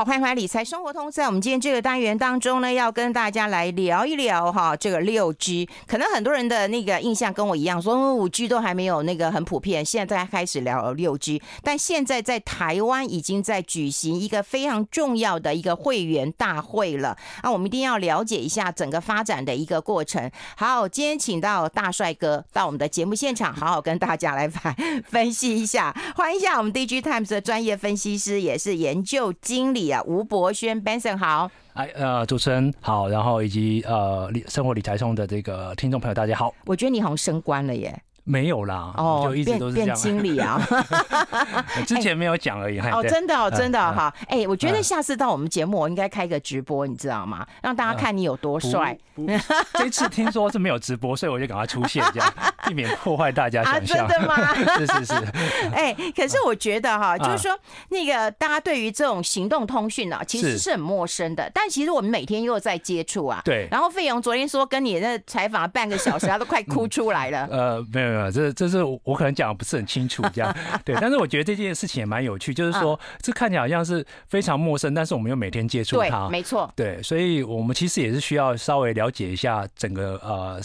好，欢迎来理财生活通。在我们今天这个单元当中呢，要跟大家来聊一聊哈，这个六 G。可能很多人的那个印象跟我一样，说五 G 都还没有那个很普遍，现在家开始聊六 G。但现在在台湾已经在举行一个非常重要的一个会员大会了。那我们一定要了解一下整个发展的一个过程。好，今天请到大帅哥到我们的节目现场，好好跟大家来分分析一下。欢迎一下我们 DG Times 的专业分析师，也是研究经理。吴博轩，Benson 好，哎呃，主持人好，然后以及呃，生活理财通的这个听众朋友大家好，我觉得你好像升官了耶，没有啦，哦，直都是变经理啊 之前没有讲而已，哦，真的真的哈，哎，我觉得下次到我们节目，我应该开个直播，你知道吗？让大家看你有多帅。这次听说是没有直播，所以我就赶快出现这样。避免破坏大家的。象啊？真的吗？是是 是。哎，可是我觉得哈，就是说那个大家对于这种行动通讯呢，其实是很陌生的。但其实我们每天又在接触啊。对。然后费勇昨天说跟你那采访半个小时，他都快哭出来了。呃，没有没有，这这是我可能讲的不是很清楚，这样。对。但是我觉得这件事情也蛮有趣，就是说这看起来好像是非常陌生，但是我们又每天接触它，没错。对。所以我们其实也是需要稍微了解一下整个呃。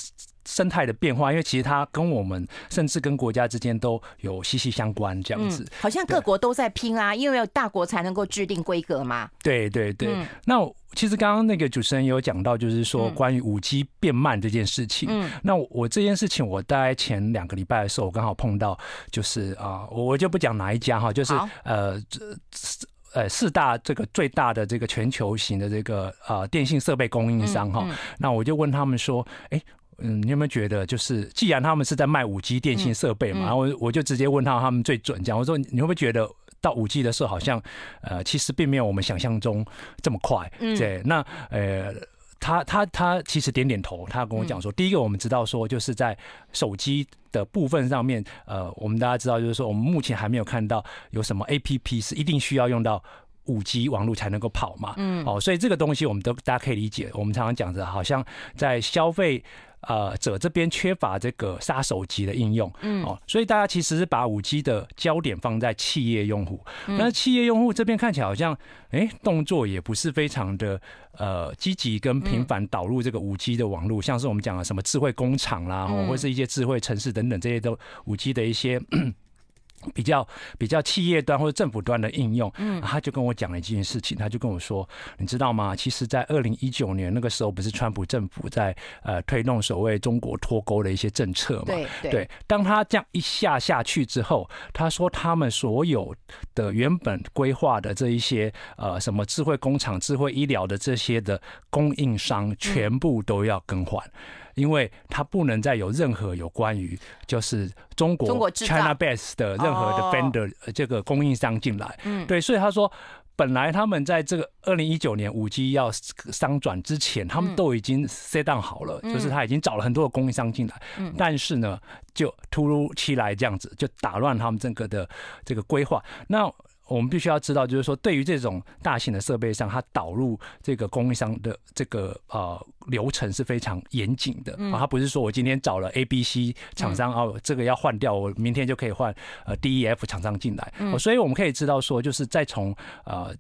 生态的变化，因为其实它跟我们，甚至跟国家之间都有息息相关这样子。好像各国都在拼啊，因为大国才能够制定规格嘛。对对对。那其实刚刚那个主持人有讲到，就是说关于五 G 变慢这件事情。嗯。那我这件事情，我大概前两个礼拜的时候，我刚好碰到，就是啊，我我就不讲哪一家哈，就是呃四呃四大这个最大的这个全球型的这个啊电信设备供应商哈。那我就问他们说，哎。嗯，你有没有觉得，就是既然他们是在卖五 G 电信设备嘛，然后我就直接问他，他们最准假我说你会不会觉得到五 G 的时候，好像呃其实并没有我们想象中这么快，对？那呃他他他其实点点头，他跟我讲说，第一个我们知道说，就是在手机的部分上面，呃，我们大家知道就是说，我们目前还没有看到有什么 A P P 是一定需要用到五 G 网络才能够跑嘛，嗯，哦，所以这个东西我们都大家可以理解，我们常常讲着好像在消费。呃，者这边缺乏这个杀手级的应用，嗯，哦，所以大家其实是把五 G 的焦点放在企业用户。那企业用户这边看起来好像，哎，动作也不是非常的呃积极跟频繁导入这个五 G 的网络，像是我们讲的什么智慧工厂啦，或是一些智慧城市等等这些都五 G 的一些。比较比较企业端或者政府端的应用，嗯，他就跟我讲了一件事情，他就跟我说，你知道吗？其实，在二零一九年那个时候，不是川普政府在呃推动所谓中国脱钩的一些政策嘛？对对。当他这样一下下去之后，他说他们所有的原本规划的这一些呃什么智慧工厂、智慧医疗的这些的供应商，全部都要更换。因为他不能再有任何有关于就是中国 China Base 的任何的 vendor 这个供应商进来，对，所以他说，本来他们在这个二零一九年五 G 要商转之前，他们都已经 set down 好了，就是他已经找了很多的供应商进来，但是呢，就突如其来这样子，就打乱他们整个的这个规划。那我们必须要知道，就是说，对于这种大型的设备上，它导入这个供应商的这个呃流程是非常严谨的，啊，它不是说我今天找了 A、B、C 厂商哦，这个要换掉，我明天就可以换呃 D、E、F 厂商进来，所以我们可以知道说，就是再从呃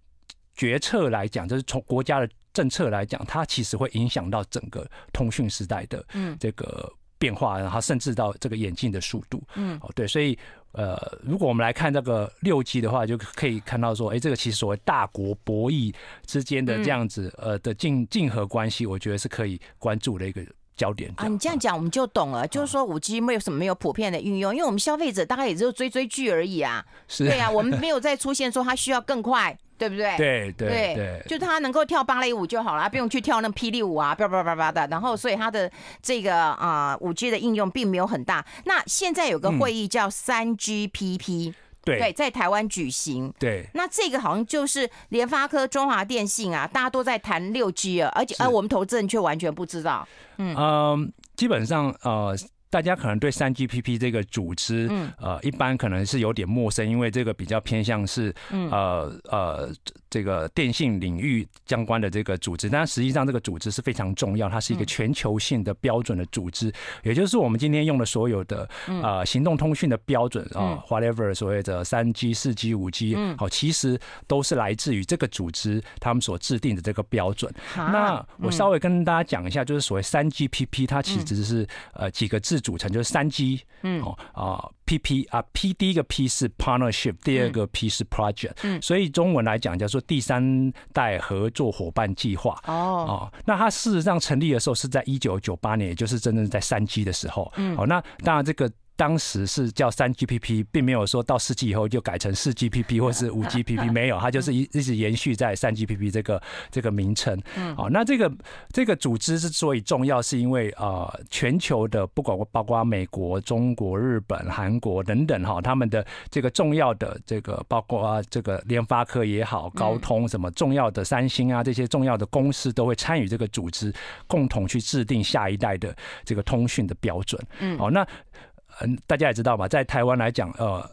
决策来讲，就是从国家的政策来讲，它其实会影响到整个通讯时代的嗯这个。变化，然后甚至到这个演进的速度，嗯，哦，对，所以，呃，如果我们来看这个六 G 的话，就可以看到说，哎，这个其实所谓大国博弈之间的这样子，呃的竞竞合关系，我觉得是可以关注的一个。焦点啊，你这样讲我们就懂了。就是说，五 G 没有什么没有普遍的运用，因为我们消费者大概也就追追剧而已啊。是，对啊，我们没有再出现说它需要更快，对不对？对对对，就它能够跳芭蕾舞就好了，不用去跳那霹雳舞啊，叭叭叭叭的。然后，所以它的这个啊，五 G 的应用并没有很大。那现在有个会议叫三 GPP。对，在台湾举行。对，那这个好像就是联发科、中华电信啊，大家都在谈六 G 啊，而且而我们投资人却完全不知道。嗯，基本上呃。大家可能对 3GPP 这个组织，呃，一般可能是有点陌生，因为这个比较偏向是呃呃这个电信领域相关的这个组织。但实际上，这个组织是非常重要，它是一个全球性的标准的组织。也就是我们今天用的所有的呃行动通讯的标准啊，whatever 所谓的 3G、4G、5G，好，其实都是来自于这个组织他们所制定的这个标准。那我稍微跟大家讲一下，就是所谓 3GPP，它其实是呃几个字。组成就是三 G，嗯，哦啊 P P 啊 P 第一个 P 是 partnership，第二个 P 是 project，嗯，所以中文来讲叫做第三代合作伙伴计划，哦哦，那它事实上成立的时候是在一九九八年，也就是真正在三 G 的时候，嗯，好，那当然这个。当时是叫三 GPP，并没有说到四 G 以后就改成四 GPP 或是五 GPP，没有，它就是一一直延续在三 GPP 这个这个名称。嗯，好，那这个这个组织之所以重要，是因为啊，全球的不管包括美国、中国、日本、韩国等等哈，他们的这个重要的这个包括这个联发科也好、高通什么重要的三星啊这些重要的公司都会参与这个组织，共同去制定下一代的这个通讯的标准。嗯，好，那。嗯，大家也知道嘛，在台湾来讲，呃，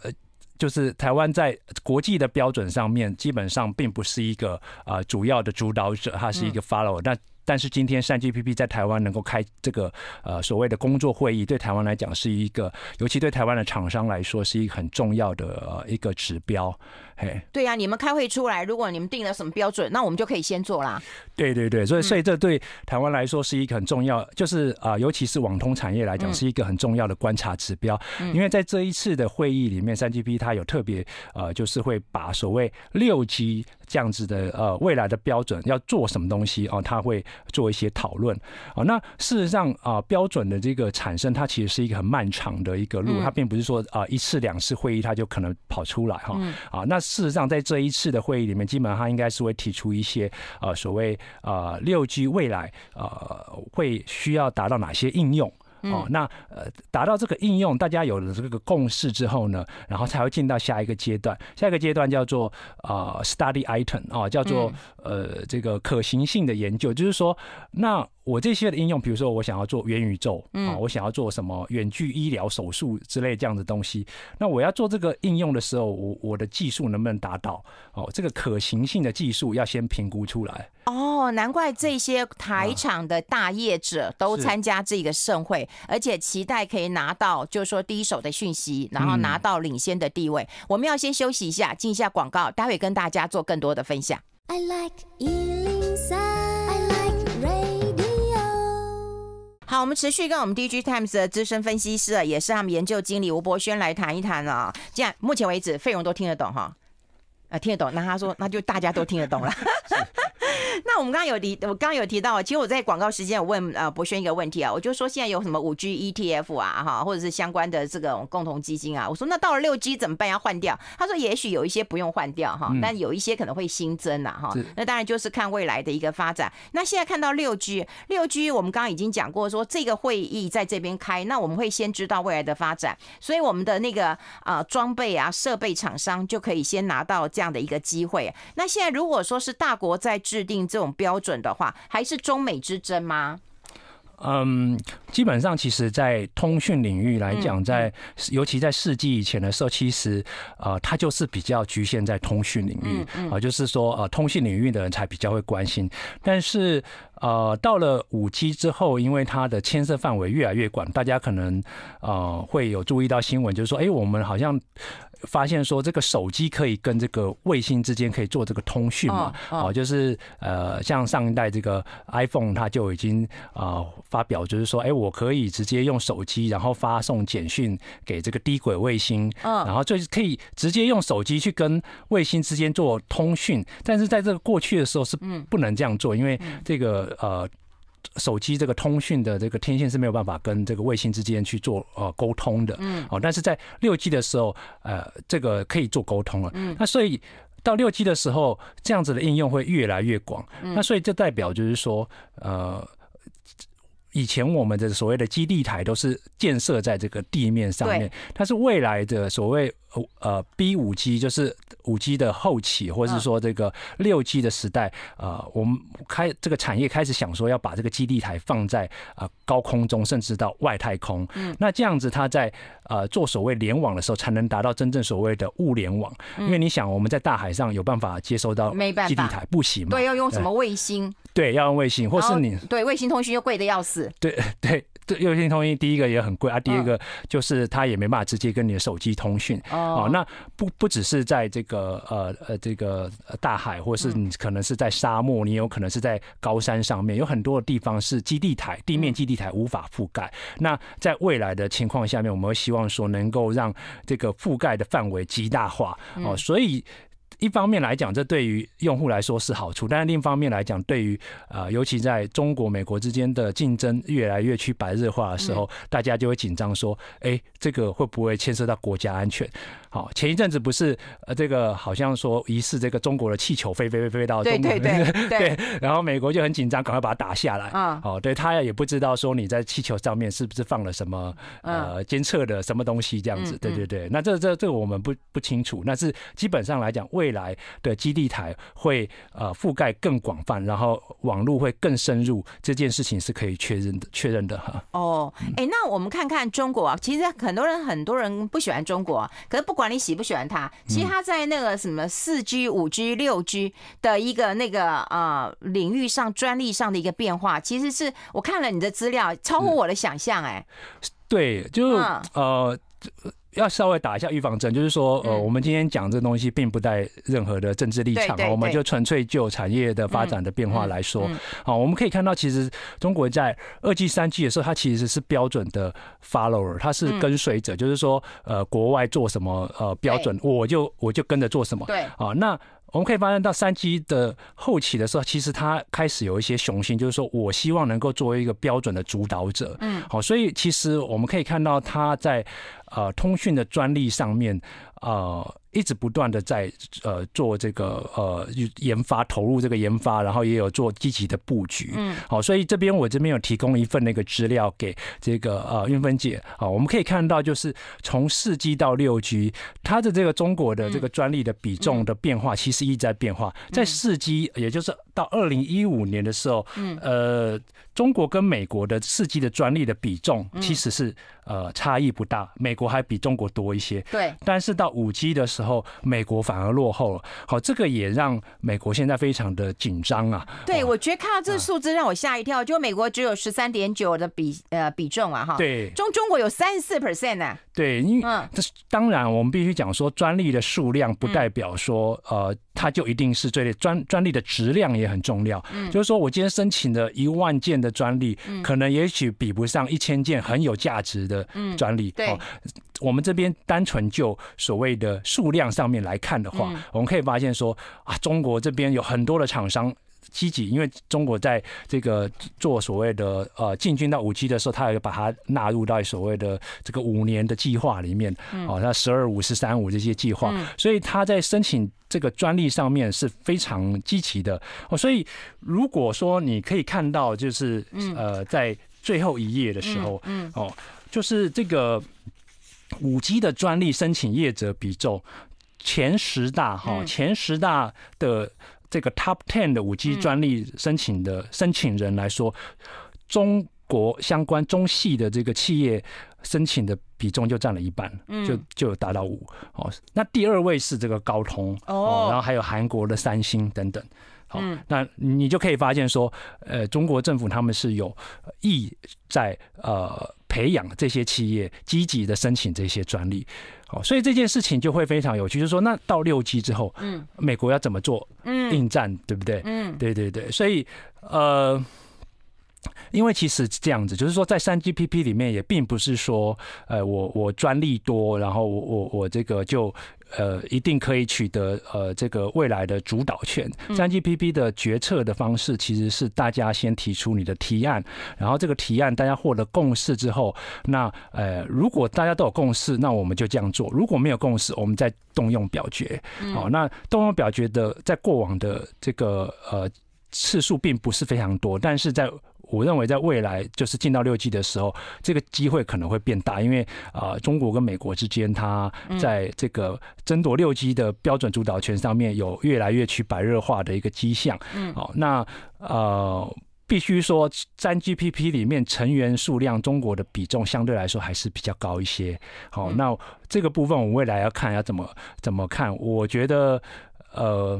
就是台湾在国际的标准上面，基本上并不是一个啊主要的主导者，它是一个 follower。那但是今天三 GPP 在台湾能够开这个呃所谓的工作会议，对台湾来讲是一个，尤其对台湾的厂商来说，是一个很重要的一个指标。嘿，对呀，你们开会出来，如果你们定了什么标准，那我们就可以先做啦。对对对，所以所以这对台湾来说是一个很重要，就是啊，尤其是网通产业来讲，是一个很重要的观察指标。因为在这一次的会议里面，三 GPP 它有特别呃，就是会把所谓六 G。这样子的呃未来的标准要做什么东西啊？他会做一些讨论啊。那事实上啊，标准的这个产生，它其实是一个很漫长的一个路，它并不是说啊一次两次会议它就可能跑出来哈。啊，那事实上在这一次的会议里面，基本上它应该是会提出一些呃所谓呃六 G 未来呃会需要达到哪些应用。哦，那呃，达到这个应用，大家有了这个共识之后呢，然后才会进到下一个阶段。下一个阶段叫做啊，study item 啊，叫做呃，这个可行性的研究，就是说那。我这些的应用，比如说我想要做元宇宙啊，我想要做什么远距医疗手术之类这样的东西，那我要做这个应用的时候，我我的技术能不能达到？哦，这个可行性的技术要先评估出来。哦，难怪这些台场的大业者都参加这个盛会，而且期待可以拿到，就是说第一手的讯息，然后拿到领先的地位。我们要先休息一下，进一下广告，待会跟大家做更多的分享。I like 好，我们持续跟我们 D G Times 的资深分析师，啊，也是他们研究经理吴博轩来谈一谈啊。这样目前为止，费用都听得懂哈，啊，听得懂，那他说，那就大家都听得懂了。那我们刚刚有提，我刚刚有提到啊，其实我在广告时间有问呃博轩一个问题啊，我就说现在有什么五 G ETF 啊哈，或者是相关的这个共同基金啊，我说那到了六 G 怎么办要换掉？他说也许有一些不用换掉哈，但有一些可能会新增呐哈，那当然就是看未来的一个发展。那现在看到六 G，六 G 我们刚刚已经讲过说这个会议在这边开，那我们会先知道未来的发展，所以我们的那个啊装备啊设备厂商就可以先拿到这样的一个机会。那现在如果说是大国在制定这这种标准的话，还是中美之争吗？嗯，基本上，其实，在通讯领域来讲，在尤其在世纪以前的时候，其实呃，它就是比较局限在通讯领域啊，就是说呃，通讯领域的人才比较会关心。但是呃，到了五 G 之后，因为它的牵涉范围越来越广，大家可能呃会有注意到新闻，就是说，哎，我们好像。发现说这个手机可以跟这个卫星之间可以做这个通讯嘛？哦，就是呃，像上一代这个 iPhone，它就已经啊发表，就是说，哎，我可以直接用手机，然后发送简讯给这个低轨卫星，然后就是可以直接用手机去跟卫星之间做通讯。但是在这个过去的时候是不能这样做，因为这个呃。手机这个通讯的这个天线是没有办法跟这个卫星之间去做呃沟通的，嗯，哦，但是在六 G 的时候，呃，这个可以做沟通了，嗯，那所以到六 G 的时候，这样子的应用会越来越广，嗯，那所以这代表就是说，呃，以前我们的所谓的基地台都是建设在这个地面上面，它但是未来的所谓呃，B 五 G 就是五 G 的后期，或者是说这个六 G 的时代，呃，我们开这个产业开始想说要把这个基地台放在啊高空中，甚至到外太空。嗯，那这样子它在呃做所谓联网的时候，才能达到真正所谓的物联网。因为你想，我们在大海上有办法接收到基地台，不行，对，要用什么卫星？对，要用卫星，或是你对卫星通讯又贵的要死。对 对。对，卫信通讯第一个也很贵啊，第二个就是它也没办法直接跟你的手机通讯。哦。啊，那不不只是在这个呃呃这个大海，或是你可能是在沙漠，你有可能是在高山上面，有很多的地方是基地台地面基地台无法覆盖。那在未来的情况下面，我们会希望说能够让这个覆盖的范围极大化哦，所以。一方面来讲，这对于用户来说是好处，但是另一方面来讲，对于呃，尤其在中国、美国之间的竞争越来越趋白热化的时候，大家就会紧张说：，哎，这个会不会牵涉到国家安全？好，前一阵子不是呃，这个好像说疑似这个中国的气球飞飞飞飞到对对对对，然后美国就很紧张，赶快把它打下来。啊，好，对他也不知道说你在气球上面是不是放了什么呃监测的什么东西这样子。对对对，那这这这个我们不不清楚，那是基本上来讲为来的基地台会呃覆盖更广泛，然后网络会更深入，这件事情是可以确认的，确认的哈。哦，哎，那我们看看中国啊，其实很多人很多人不喜欢中国，可是不管你喜不喜欢它，其实它在那个什么四 G、五 G、六 G 的一个那个呃领域上专利上的一个变化，其实是我看了你的资料，超乎我的想象哎。对，就呃。要稍微打一下预防针，就是说，呃，我们今天讲这东西并不带任何的政治立场我们就纯粹就产业的发展的变化来说好，我们可以看到，其实中国在二 G、三 G 的时候，它其实是标准的 follower，它是跟随者，就是说，呃，国外做什么呃标准，我就我就跟着做什么，对啊。那我们可以发现到三 G 的后期的时候，其实它开始有一些雄心，就是说我希望能够作为一个标准的主导者，嗯，好，所以其实我们可以看到它在。呃，通讯的专利上面，呃，一直不断的在呃做这个呃研发投入，这个研发，然后也有做积极的布局。嗯，好，所以这边我这边有提供一份那个资料给这个呃运芬姐。好，我们可以看到，就是从四 G 到六 G，它的这个中国的这个专利的比重的变化，其实一直在变化。在四 G，也就是到二零一五年的时候，嗯，呃。中国跟美国的四 G 的专利的比重其实是呃差异不大，美国还比中国多一些。对，但是到五 G 的时候，美国反而落后了。好，这个也让美国现在非常的紧张啊。对，我觉得看到这数字让我吓一跳，就美国只有十三点九的比呃比重啊哈。对，中中国有三十四 percent 呢。对，因为当然我们必须讲说，专利的数量不代表说呃。它就一定是最专专利的质量也很重要。嗯，就是说我今天申请的一万件的专利，可能也许比不上一千件很有价值的专利。对，我们这边单纯就所谓的数量上面来看的话，我们可以发现说啊，中国这边有很多的厂商。积极，因为中国在这个做所谓的呃进军到五 G 的时候，他有把它纳入到所谓的这个五年的计划里面，哦，他十二五”“十三五”这些计划，所以他在申请这个专利上面是非常积极的。哦，所以如果说你可以看到，就是呃，在最后一页的时候，哦，就是这个五 G 的专利申请业者比重前十大，哈，前十大的。这个 top ten 的五 G 专利申请的申请人来说，中国相关中系的这个企业申请的比重就占了一半，就就达到五。哦。那第二位是这个高通，哦，然后还有韩国的三星等等。好，那你就可以发现说，呃，中国政府他们是有意在呃。培养这些企业积极的申请这些专利，好，所以这件事情就会非常有趣。就是说，那到六 G 之后，嗯，美国要怎么做嗯，应战，对不对？嗯，对对对。所以，呃，因为其实这样子，就是说，在三 GPP 里面也并不是说，呃，我我专利多，然后我我我这个就。呃，一定可以取得呃这个未来的主导权。三 GPP 的决策的方式其实是大家先提出你的提案，然后这个提案大家获得共识之后，那呃如果大家都有共识，那我们就这样做；如果没有共识，我们再动用表决。好，那动用表决的在过往的这个呃次数并不是非常多，但是在。我认为，在未来就是进到六 G 的时候，这个机会可能会变大，因为啊，中国跟美国之间，它在这个争夺六 G 的标准主导权上面，有越来越趋白热化的一个迹象。嗯，好，那呃，必须说，在 GPP 里面成员数量，中国的比重相对来说还是比较高一些。好，那这个部分，我未来要看要怎么怎么看？我觉得呃，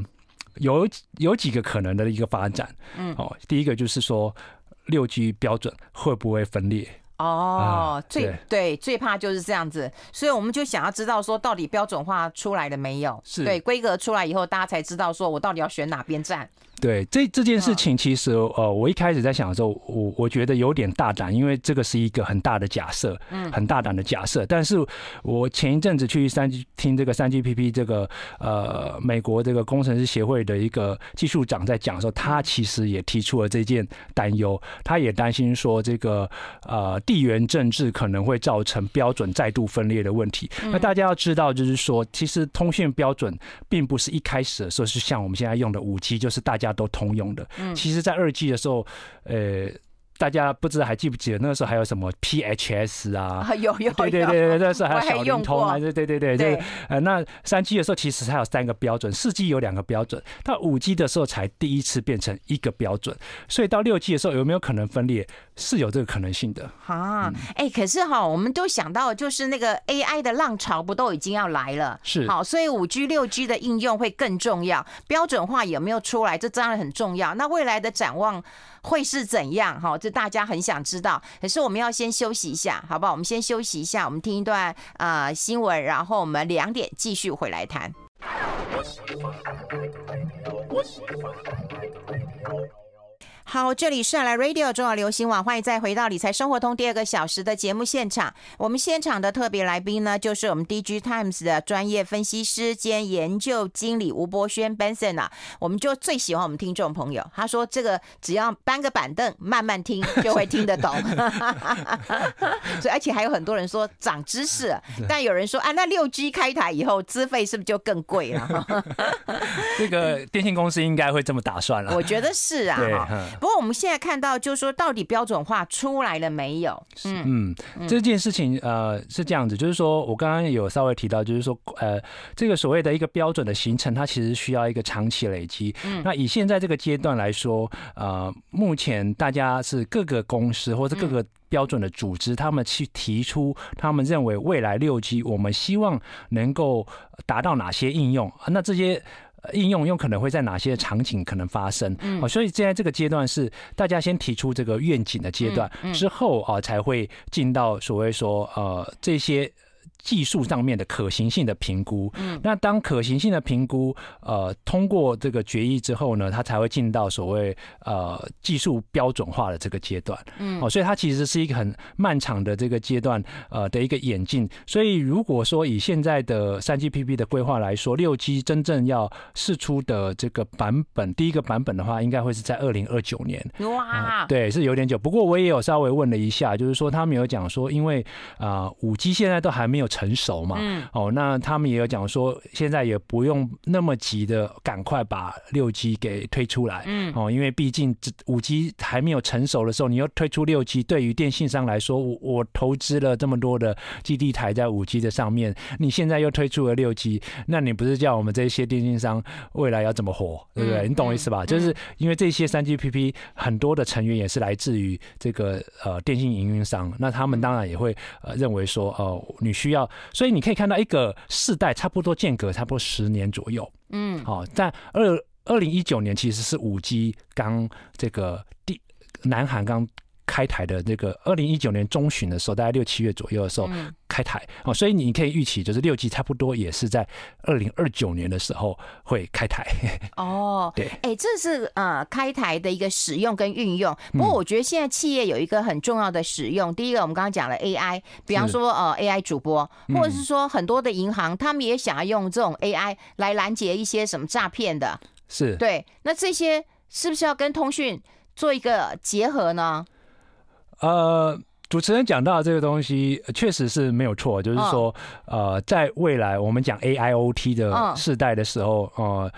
有有几个可能的一个发展。嗯，好，第一个就是说。六 G 标准会不会分裂？哦，最对最怕就是这样子，所以我们就想要知道说，到底标准化出来了没有？是对规格出来以后，大家才知道说我到底要选哪边站。对这这件事情，其实呃，我一开始在想的时候，我我觉得有点大胆，因为这个是一个很大的假设，嗯，很大胆的假设。但是我前一阵子去三 G 听这个三 GPP 这个呃美国这个工程师协会的一个技术长在讲的时候，他其实也提出了这件担忧，他也担心说这个呃。地缘政治可能会造成标准再度分裂的问题。那大家要知道，就是说，其实通讯标准并不是一开始的时候是像我们现在用的五 G，就是大家都通用的。嗯，其实，在二 G 的时候，呃。大家不知道还记不记得那个时候还有什么 P H S 啊？有有对对对对，那时候还小灵通啊，对对对对。呃，那三 G 的时候其实它有三个标准，四 G 有两个标准，到五 G 的时候才第一次变成一个标准。所以到六 G 的时候有没有可能分裂？是有这个可能性的啊。哎，可是哈，我们都想到就是那个 A I 的浪潮不都已经要来了？是好，所以五 G、六 G 的应用会更重要，标准化有没有出来？这当然很重要。那未来的展望会是怎样？哈，这大家很想知道，可是我们要先休息一下，好不好？我们先休息一下，我们听一段啊新闻，然后我们两点继续回来谈。好，这里是来 Radio 中华流行网，欢迎再回到理财生活通第二个小时的节目现场。我们现场的特别来宾呢，就是我们 DG Times 的专业分析师兼研究经理吴博轩 Benson 啊。我们就最喜欢我们听众朋友，他说这个只要搬个板凳，慢慢听就会听得懂。所以，而且还有很多人说长知识，但有人说，啊，那六 G 开台以后资费是不是就更贵了？这个电信公司应该会这么打算了。我觉得是啊。不过我们现在看到，就是说到底标准化出来了没有？嗯嗯，这件事情呃是这样子，就是说我刚刚有稍微提到，就是说呃这个所谓的一个标准的形成，它其实需要一个长期累积。嗯，那以现在这个阶段来说，呃，目前大家是各个公司或者各个标准的组织，他们去提出他们认为未来六 G 我们希望能够达到哪些应用？那这些。应用又可能会在哪些场景可能发生？哦，所以现在这个阶段是大家先提出这个愿景的阶段，之后啊才会进到所谓说呃这些。技术上面的可行性的评估，嗯，那当可行性的评估，呃，通过这个决议之后呢，它才会进到所谓呃技术标准化的这个阶段，嗯，哦，所以它其实是一个很漫长的这个阶段，呃的一个演进。所以如果说以现在的三 GPP 的规划来说，六 G 真正要试出的这个版本，第一个版本的话，应该会是在二零二九年，哇，对，是有点久。不过我也有稍微问了一下，就是说他们有讲说，因为啊，五 G 现在都还没有。成熟嘛？嗯、哦，那他们也有讲说，现在也不用那么急的，赶快把六 G 给推出来。嗯，哦，因为毕竟五 G 还没有成熟的时候，你又推出六 G，对于电信商来说，我我投资了这么多的基地台在五 G 的上面，你现在又推出了六 G，那你不是叫我们这些电信商未来要怎么活？对不对？你懂我意思吧？就是因为这些三 GPP 很多的成员也是来自于这个呃电信营运商，那他们当然也会呃认为说，哦，你需要。所以你可以看到一个世代差不多间隔差不多十年左右，嗯，好，在二二零一九年其实是五 G 刚这个第南韩刚。开台的那个，二零一九年中旬的时候，大概六七月左右的时候开台哦，所以你可以预期，就是六 G 差不多也是在二零二九年的时候会开台哦。对，哎，这是呃开台的一个使用跟运用。不过我觉得现在企业有一个很重要的使用，第一个我们刚刚讲了 AI，比方说呃 AI 主播，或者是说很多的银行，他们也想要用这种 AI 来拦截一些什么诈骗的，是对。那这些是不是要跟通讯做一个结合呢？呃，主持人讲到这个东西，确实是没有错。就是说，呃，在未来我们讲 AIoT 的世代的时候，呃，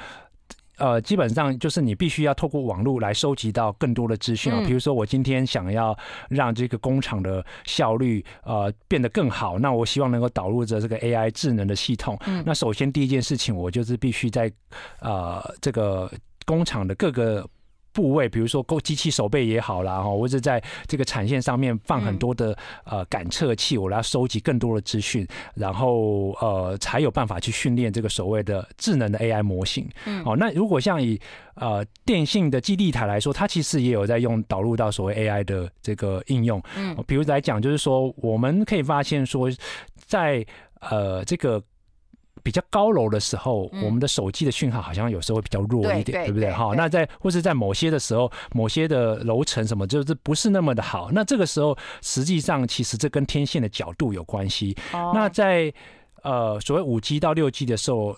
呃，基本上就是你必须要透过网络来收集到更多的资讯啊。比如说，我今天想要让这个工厂的效率呃变得更好，那我希望能够导入着这个 AI 智能的系统。那首先第一件事情，我就是必须在呃这个工厂的各个。部位，比如说，够机器手背也好啦，哈，或者在这个产线上面放很多的呃感测器，我来收集更多的资讯，然后呃才有办法去训练这个所谓的智能的 AI 模型。嗯，好，那如果像以呃电信的基地台来说，它其实也有在用导入到所谓 AI 的这个应用。嗯，比如来讲，就是说我们可以发现说，在呃这个。比较高楼的时候，我们的手机的讯号好像有时候会比较弱一点，对不对？哈，那在或是在某些的时候，某些的楼层什么，就是不是那么的好。那这个时候，实际上其实这跟天线的角度有关系。那在呃，所谓五 G 到六 G 的时候。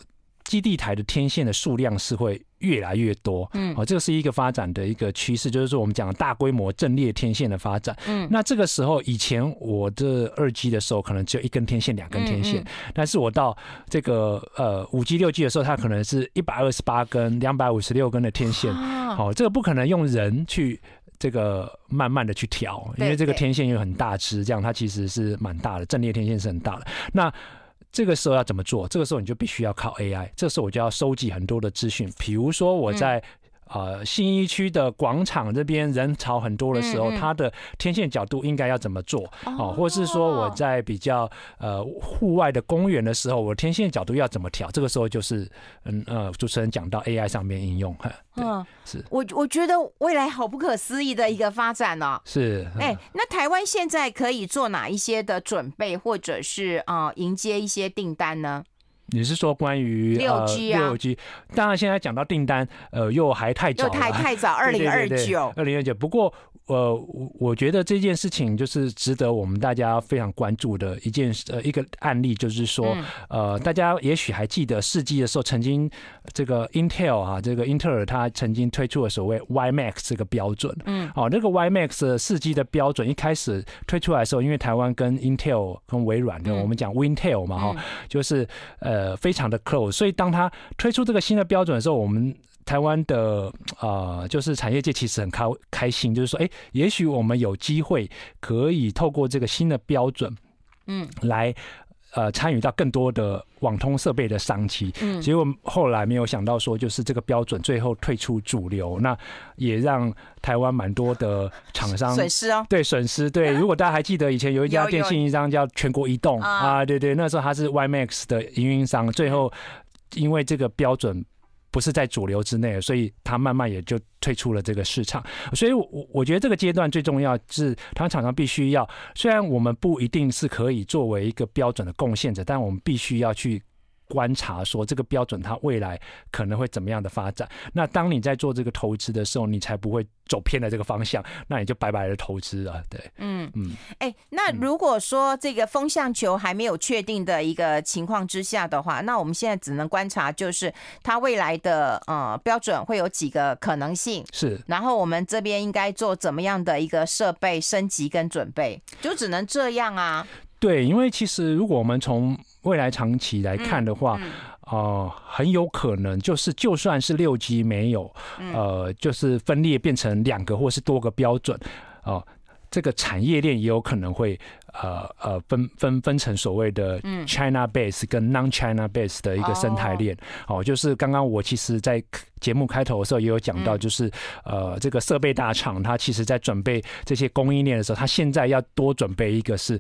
基地台的天线的数量是会越来越多，嗯，哦，这个是一个发展的一个趋势，就是说我们讲的大规模阵列天线的发展。嗯，那这个时候以前我这二 G 的时候，可能只有一根天线、两根天线，但是我到这个呃五 G、六 G 的时候，它可能是一百二十八根、两百五十六根的天线。好，这个不可能用人去这个慢慢的去调，因为这个天线又很大只，这样它其实是蛮大的，阵列天线是很大的。那这个时候要怎么做？这个时候你就必须要靠 AI。这时候我就要收集很多的资讯，比如说我在。呃，新一区的广场这边人潮很多的时候，它的天线角度应该要怎么做？哦，或是说我在比较呃户外的公园的时候，我天线角度要怎么调？这个时候就是，嗯呃，主持人讲到 AI 上面应用哈，嗯，是我我觉得未来好不可思议的一个发展哦。是，哎，那台湾现在可以做哪一些的准备，或者是啊迎接一些订单呢？你是说关于六 G 啊？六 G，当然现在讲到订单，呃，又还太早，又还太早，二零二九，二零二九。不过。呃，我我觉得这件事情就是值得我们大家非常关注的一件呃一个案例，就是说呃大家也许还记得四 G 的时候，曾经这个 Intel 啊，这个英特尔它曾经推出了所谓 Y Max 这个标准，嗯，哦，那个 Y Max 四 G 的标准一开始推出来的时候，因为台湾跟 Intel 跟微软跟我们讲 Win t e l 嘛哈，就是呃非常的 close，所以当它推出这个新的标准的时候，我们。台湾的呃，就是产业界其实很开开心，就是说，哎，也许我们有机会可以透过这个新的标准，嗯，来呃参与到更多的网通设备的商机。嗯，结果后来没有想到说，就是这个标准最后退出主流，那也让台湾蛮多的厂商损失哦。对，损失对。如果大家还记得以前有一家电信运营商叫全国移动啊，对对，那时候它是 Y Max 的运营商，最后因为这个标准。不是在主流之内所以他慢慢也就退出了这个市场。所以，我我觉得这个阶段最重要是他厂商必须要，虽然我们不一定是可以作为一个标准的贡献者，但我们必须要去。观察说这个标准，它未来可能会怎么样的发展？那当你在做这个投资的时候，你才不会走偏了这个方向，那你就白白的投资了，对，嗯嗯，哎，那如果说这个风向球还没有确定的一个情况之下的话，那我们现在只能观察，就是它未来的呃标准会有几个可能性是，然后我们这边应该做怎么样的一个设备升级跟准备，就只能这样啊？对，因为其实如果我们从未来长期来看的话，哦，很有可能就是就算是六 G 没有，呃，就是分裂变成两个或是多个标准，哦，这个产业链也有可能会呃呃分分分成所谓的 China base 跟 Non-China base 的一个生态链。哦，就是刚刚我其实在节目开头的时候也有讲到，就是呃这个设备大厂它其实在准备这些供应链的时候，它现在要多准备一个是。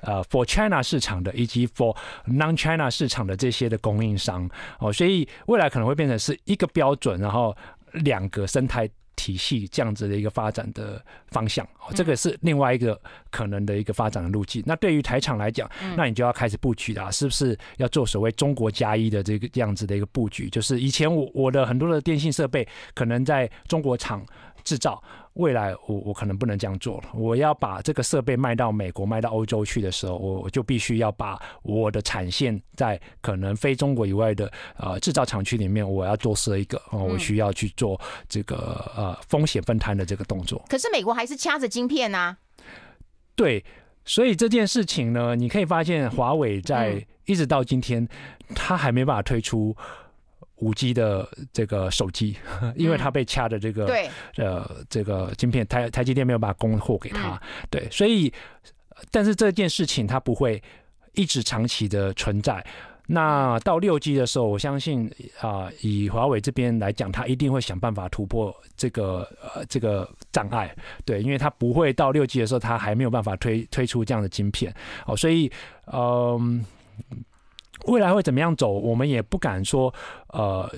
呃，for China 市场的以及 for non-China 市场的这些的供应商哦，所以未来可能会变成是一个标准，然后两个生态体系这样子的一个发展的方向。哦，这个是另外一个可能的一个发展的路径。那对于台厂来讲，那你就要开始布局啊，是不是要做所谓中国加一的这个这样子的一个布局？就是以前我我的很多的电信设备可能在中国厂。制造未来，我我可能不能这样做了。我要把这个设备卖到美国、卖到欧洲去的时候，我我就必须要把我的产线在可能非中国以外的呃制造厂区里面，我要做设一个，我需要去做这个呃风险分摊的这个动作。可是美国还是掐着晶片啊。对，所以这件事情呢，你可以发现华为在一直到今天，他还没办法推出。五 G 的这个手机，因为它被掐的这个呃这个晶片，台台积电没有把供货给他，对，所以但是这件事情它不会一直长期的存在。那到六 G 的时候，我相信啊，以华为这边来讲，他一定会想办法突破这个呃这个障碍，对，因为他不会到六 G 的时候，他还没有办法推推出这样的晶片，哦，所以嗯。未来会怎么样走？我们也不敢说。呃，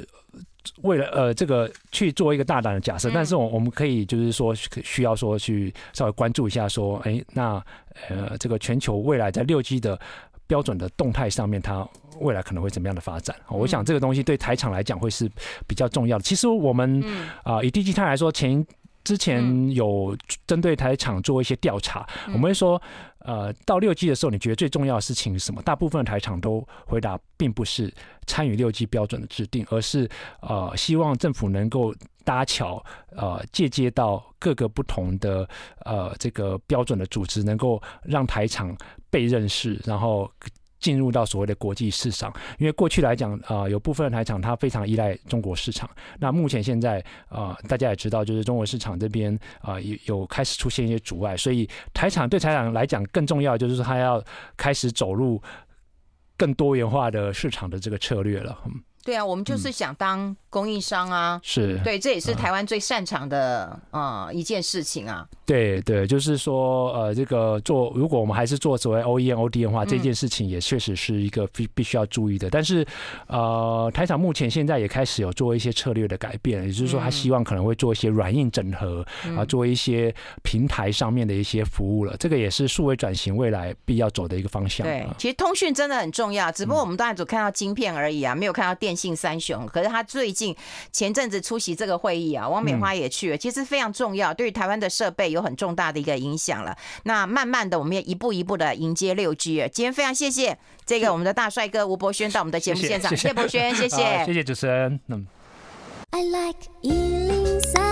为了呃这个去做一个大胆的假设，但是我我们可以就是说需要说去稍微关注一下，说哎，那呃这个全球未来在六 G 的标准的动态上面，它未来可能会怎么样的发展？我想这个东西对台厂来讲会是比较重要的。其实我们啊，以地基泰来说，前。之前有针对台场做一些调查，我们会说，呃，到六 G 的时候，你觉得最重要的事情是什么？大部分台场都回答，并不是参与六 G 标准的制定，而是呃，希望政府能够搭桥，呃，借接到各个不同的呃这个标准的组织，能够让台场被认识，然后。进入到所谓的国际市场，因为过去来讲啊，有部分台厂它非常依赖中国市场。那目前现在啊，大家也知道，就是中国市场这边啊，有有开始出现一些阻碍，所以台厂对台厂来讲，更重要就是它要开始走入更多元化的市场的这个策略了，嗯。对啊，我们就是想当供应商啊，是对，这也是台湾最擅长的啊一件事情啊。对对，就是说呃，这个做如果我们还是做作为 o e N OD 的话，这件事情也确实是一个必必须要注意的。但是呃，台厂目前现在也开始有做一些策略的改变，也就是说，他希望可能会做一些软硬整合啊，做一些平台上面的一些服务了。这个也是数位转型未来必要走的一个方向。对，其实通讯真的很重要，只不过我们当然只看到晶片而已啊，没有看到电。电信三雄，可是他最近前阵子出席这个会议啊，王美花也去了，其实非常重要，对于台湾的设备有很重大的一个影响了。那慢慢的，我们要一步一步的迎接六 G。今天非常谢谢这个我们的大帅哥吴博轩到我们的节目现场，谢谢博轩，谢谢，谢谢主持人。I like